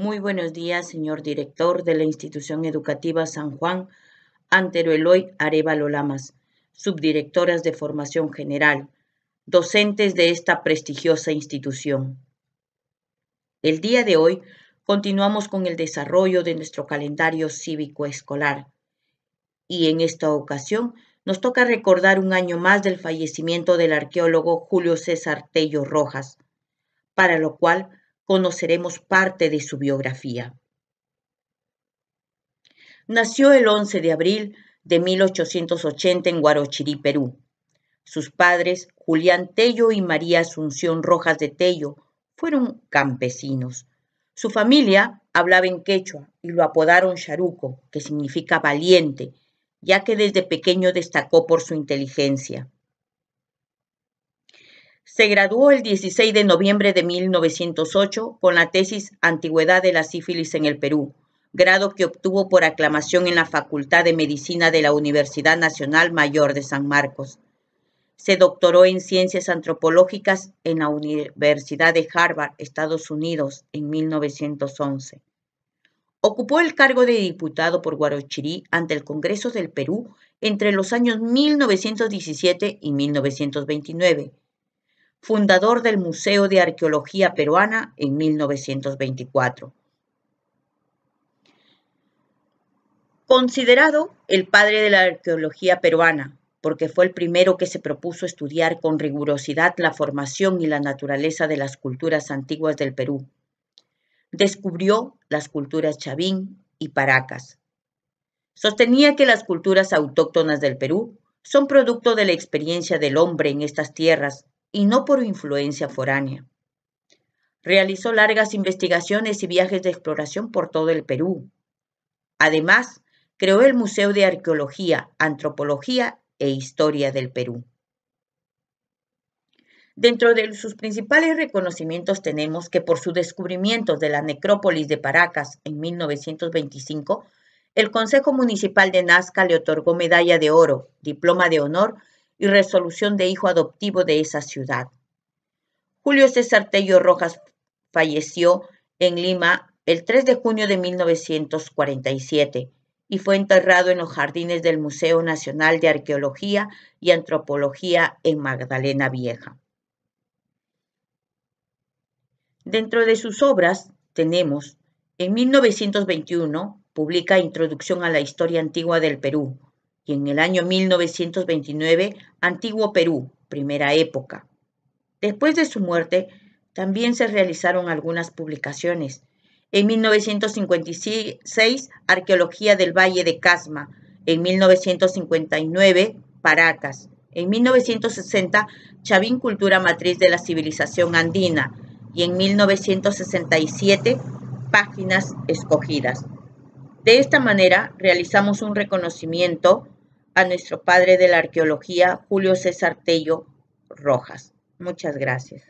Muy buenos días, señor director de la institución educativa San Juan, Antero Eloy Arevalo Lamas, subdirectoras de formación general, docentes de esta prestigiosa institución. El día de hoy continuamos con el desarrollo de nuestro calendario cívico escolar y en esta ocasión nos toca recordar un año más del fallecimiento del arqueólogo Julio César Tello Rojas, para lo cual conoceremos parte de su biografía. Nació el 11 de abril de 1880 en Guarochirí, Perú. Sus padres, Julián Tello y María Asunción Rojas de Tello, fueron campesinos. Su familia hablaba en quechua y lo apodaron Charuco, que significa valiente, ya que desde pequeño destacó por su inteligencia. Se graduó el 16 de noviembre de 1908 con la tesis Antigüedad de la sífilis en el Perú, grado que obtuvo por aclamación en la Facultad de Medicina de la Universidad Nacional Mayor de San Marcos. Se doctoró en Ciencias Antropológicas en la Universidad de Harvard, Estados Unidos, en 1911. Ocupó el cargo de diputado por Guarochirí ante el Congreso del Perú entre los años 1917 y 1929 fundador del Museo de Arqueología Peruana en 1924. Considerado el padre de la arqueología peruana, porque fue el primero que se propuso estudiar con rigurosidad la formación y la naturaleza de las culturas antiguas del Perú. Descubrió las culturas Chavín y Paracas. Sostenía que las culturas autóctonas del Perú son producto de la experiencia del hombre en estas tierras y no por influencia foránea. Realizó largas investigaciones y viajes de exploración por todo el Perú. Además, creó el Museo de Arqueología, Antropología e Historia del Perú. Dentro de sus principales reconocimientos tenemos que por su descubrimiento de la necrópolis de Paracas en 1925, el Consejo Municipal de Nazca le otorgó medalla de oro, diploma de honor y resolución de hijo adoptivo de esa ciudad. Julio César Tello Rojas falleció en Lima el 3 de junio de 1947 y fue enterrado en los jardines del Museo Nacional de Arqueología y Antropología en Magdalena Vieja. Dentro de sus obras tenemos, en 1921 publica Introducción a la Historia Antigua del Perú, y en el año 1929 Antiguo Perú, primera época. Después de su muerte, también se realizaron algunas publicaciones. En 1956, Arqueología del Valle de Casma. En 1959, Paracas. En 1960, Chavín Cultura Matriz de la Civilización Andina. Y en 1967, Páginas Escogidas. De esta manera, realizamos un reconocimiento a nuestro padre de la arqueología, Julio César Tello Rojas. Muchas gracias.